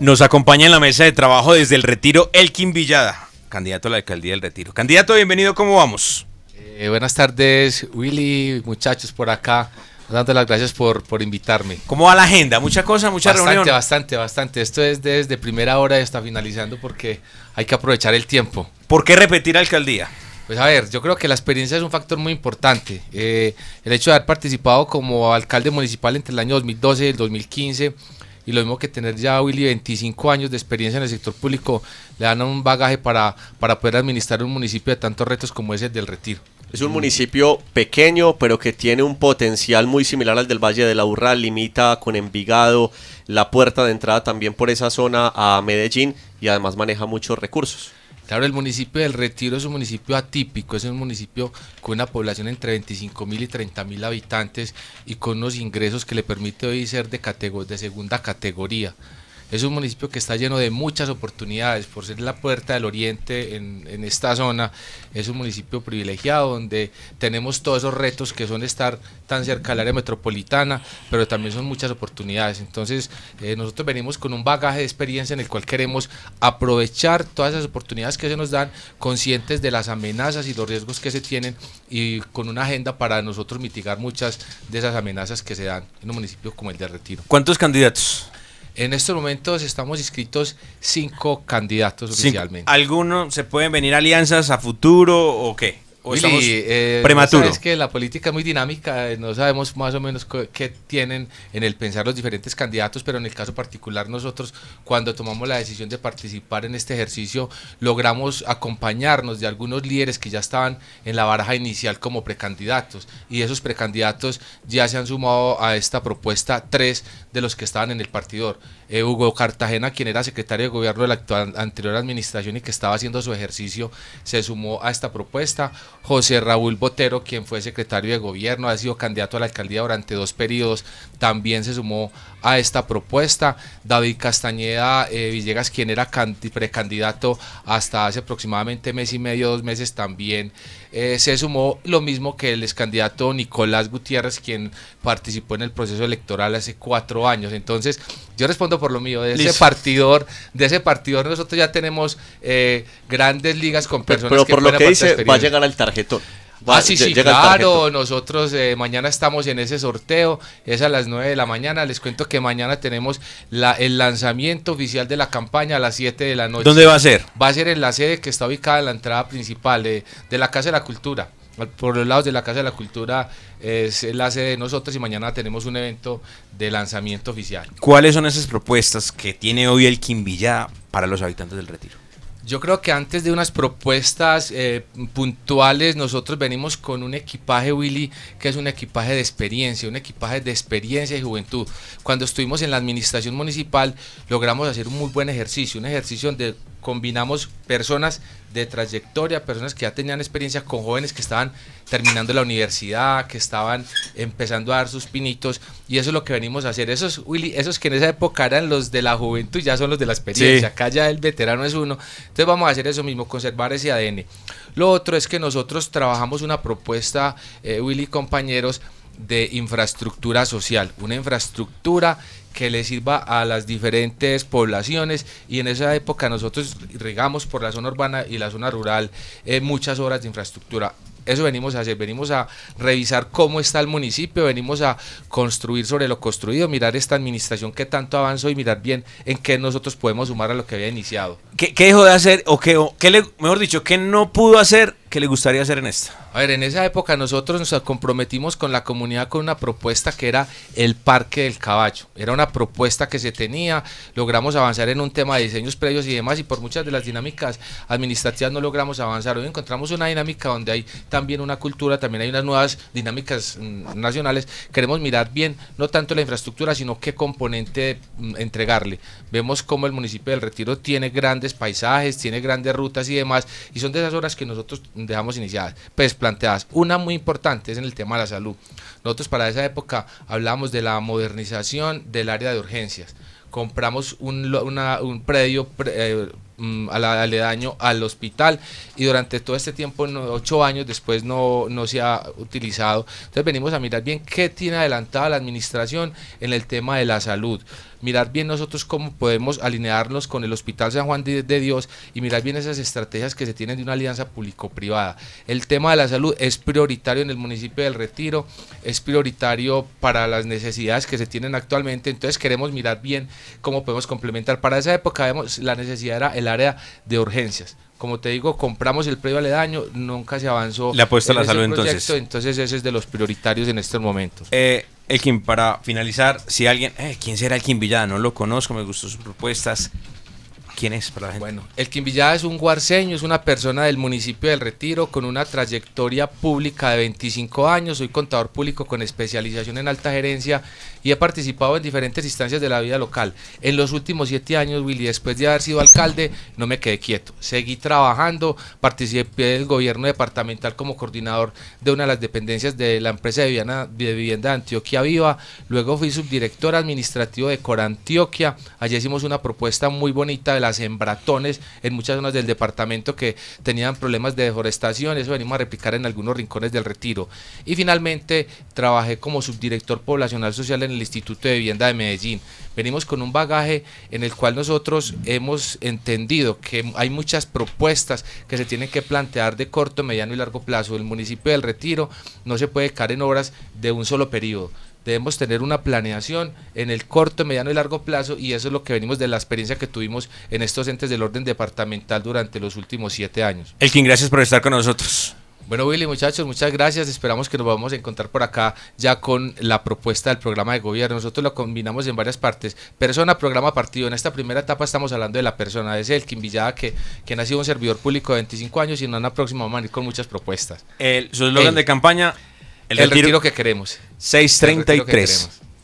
Nos acompaña en la mesa de trabajo desde el Retiro Elkin Villada, candidato a la alcaldía del Retiro. Candidato, bienvenido, ¿cómo vamos? Eh, buenas tardes, Willy, muchachos por acá. Dando las gracias por, por invitarme. ¿Cómo va la agenda? ¿Mucha cosa? ¿Mucha bastante, Bastante, bastante. Esto es desde primera hora y está finalizando porque hay que aprovechar el tiempo. ¿Por qué repetir alcaldía? Pues a ver, yo creo que la experiencia es un factor muy importante. Eh, el hecho de haber participado como alcalde municipal entre el año 2012 y el 2015 y lo mismo que tener ya Willy 25 años de experiencia en el sector público le dan un bagaje para, para poder administrar un municipio de tantos retos como ese del Retiro. Es un municipio pequeño, pero que tiene un potencial muy similar al del Valle de la Urra, limita con Envigado, la puerta de entrada también por esa zona a Medellín y además maneja muchos recursos. Claro, el municipio del Retiro es un municipio atípico, es un municipio con una población entre 25.000 mil y 30.000 habitantes y con unos ingresos que le permite hoy ser de segunda categoría. Es un municipio que está lleno de muchas oportunidades, por ser la puerta del oriente en, esta zona, es un municipio privilegiado donde tenemos todos esos retos que son estar tan cerca del área metropolitana, pero también son muchas oportunidades. Entonces, eh, nosotros venimos con un bagaje de experiencia en el cual queremos aprovechar todas esas oportunidades que se nos dan, conscientes de las amenazas y los riesgos que se tienen y con una agenda para nosotros mitigar muchas de esas amenazas que se dan en un municipio como el de Retiro. ¿Cuántos candidatos? En estos momentos estamos inscritos cinco candidatos oficialmente. ¿Algunos se pueden venir alianzas a futuro o qué? Sí, Es eh, que la política es muy dinámica, eh, no sabemos más o menos qué tienen en el pensar los diferentes candidatos, pero en el caso particular nosotros cuando tomamos la decisión de participar en este ejercicio logramos acompañarnos de algunos líderes que ya estaban en la baraja inicial como precandidatos y esos precandidatos ya se han sumado a esta propuesta tres de los que estaban en el partidor. Eh, Hugo Cartagena, quien era secretario de gobierno de la anterior administración y que estaba haciendo su ejercicio, se sumó a esta propuesta. José Raúl Botero, quien fue secretario de gobierno, ha sido candidato a la alcaldía durante dos periodos, también se sumó a esta propuesta. David Castañeda eh, Villegas, quien era precandidato hasta hace aproximadamente mes y medio, dos meses, también eh, se sumó lo mismo que el excandidato Nicolás Gutiérrez, quien participó en el proceso electoral hace cuatro años. Entonces, yo respondo por lo mío, de ese partidor, de ese partidor nosotros ya tenemos eh, grandes ligas con personas por que lo que dice, va a llegar tarjetón. ah, sí, sí, claro, nosotros eh, mañana estamos en ese sorteo, es a las 9 de la mañana, les cuento que mañana tenemos la, el lanzamiento oficial de la campaña a las 7 de la noche. ¿Dónde va a ser? Va a ser en la sede que está ubicada en la entrada principal de, la Casa de la Cultura por los lados de la Casa de la Cultura es la sede de nosotros y mañana tenemos un evento de lanzamiento oficial. ¿Cuáles son esas propuestas que tiene hoy el Quimbilla para los habitantes del Retiro? Yo creo que antes de unas propuestas eh, puntuales, nosotros venimos con un equipaje, Willy, que es un equipaje de experiencia, un equipaje de experiencia y juventud. Cuando estuvimos en la administración municipal, logramos hacer un muy buen ejercicio, un ejercicio de combinamos personas de trayectoria, personas que ya tenían experiencia con jóvenes que estaban terminando la universidad, que estaban empezando a dar sus pinitos, y eso es lo que venimos a hacer. Esos, Willy, esos que en esa época eran los de la juventud, ya son los de la experiencia, acá ya el veterano es uno. Entonces vamos a hacer eso mismo, conservar ese ADN. Lo otro es que nosotros trabajamos una propuesta, eh, Willy compañeros, de infraestructura social, una infraestructura que le sirva a las diferentes poblaciones y en esa época nosotros regamos por la zona urbana y la zona rural eh, muchas obras de infraestructura. Eso venimos a hacer, venimos a revisar cómo está el municipio, venimos a construir sobre lo construido, mirar esta administración que tanto avanzó y mirar bien en qué nosotros podemos sumar a lo que había iniciado. ¿Qué, qué dejó de hacer o qué, le, mejor dicho, qué no pudo hacer que le gustaría hacer en esta? A ver, en esa época nosotros nos comprometimos con la comunidad con una propuesta que era el Parque del Caballo. Era una propuesta que se tenía, logramos avanzar en un tema de diseños previos y demás, y por muchas de las dinámicas administrativas no logramos avanzar. Hoy encontramos una dinámica donde hay también una cultura, también hay unas nuevas dinámicas mm, nacionales. Queremos mirar bien, no tanto la infraestructura, sino qué componente mm, entregarle. Vemos cómo el municipio del Retiro tiene grandes paisajes, tiene grandes rutas y demás, y son de esas horas que nosotros dejamos iniciadas. Pues, una muy importante es en el tema de la salud. Nosotros para esa época hablamos de la modernización del área de urgencias. Compramos un, predio eh, mm, al, aledaño al hospital y durante todo este tiempo, ocho años después, no, no se ha utilizado. Entonces venimos a mirar bien qué tiene adelantada la administración en el tema de la salud mirar bien nosotros cómo podemos alinearnos con el Hospital San Juan de, Dios y mirar bien esas estrategias que se tienen de una alianza público-privada. El tema de la salud es prioritario en el municipio del Retiro, es prioritario para las necesidades que se tienen actualmente, entonces queremos mirar bien cómo podemos complementar. Para esa época vemos la necesidad era el área de urgencias como te digo, compramos el predio aledaño, nunca se avanzó. La apuesta a la salud entonces. Entonces ese es de los prioritarios en estos momentos. Eh, Elkin, para finalizar, si alguien, eh, ¿quién será Elkin Villada? No lo conozco, me gustó sus propuestas. ¿Quién es Bueno, el Villada es un guarceño, es una persona del municipio del Retiro con una trayectoria pública de 25 años. Soy contador público con especialización en alta gerencia y he participado en diferentes instancias de la vida local. En los últimos siete años, Willy, después de haber sido alcalde, no me quedé quieto. Seguí trabajando, participé del gobierno departamental como coordinador de una de las dependencias de la empresa de vivienda de, Antioquia Viva. Luego fui subdirector administrativo de Corantioquia. Allí hicimos una propuesta muy bonita de las hembratones en muchas zonas del departamento que tenían problemas de deforestación, eso venimos a replicar en algunos rincones del retiro. Y finalmente trabajé como subdirector poblacional social en el Instituto de Vivienda de Medellín. Venimos con un bagaje en el cual nosotros hemos entendido que hay muchas propuestas que se tienen que plantear de corto, mediano y largo plazo. El municipio del Retiro no se puede caer en obras de un solo periodo debemos tener una planeación en el corto, mediano y largo plazo y eso es lo que venimos de la experiencia que tuvimos en estos entes del orden departamental durante los últimos siete años. Elkin, gracias por estar con nosotros. Bueno, Willy, muchachos, muchas gracias. Esperamos que nos vamos a encontrar por acá ya con la propuesta del programa de gobierno. Nosotros lo combinamos en varias partes. Persona, programa, partido. En esta primera etapa estamos hablando de la persona. Es Elkin Villada, que, quien ha sido un servidor público de 25 años y en una próxima vamos a venir con muchas propuestas. El, su de campaña el, retiro, que queremos. 6.33.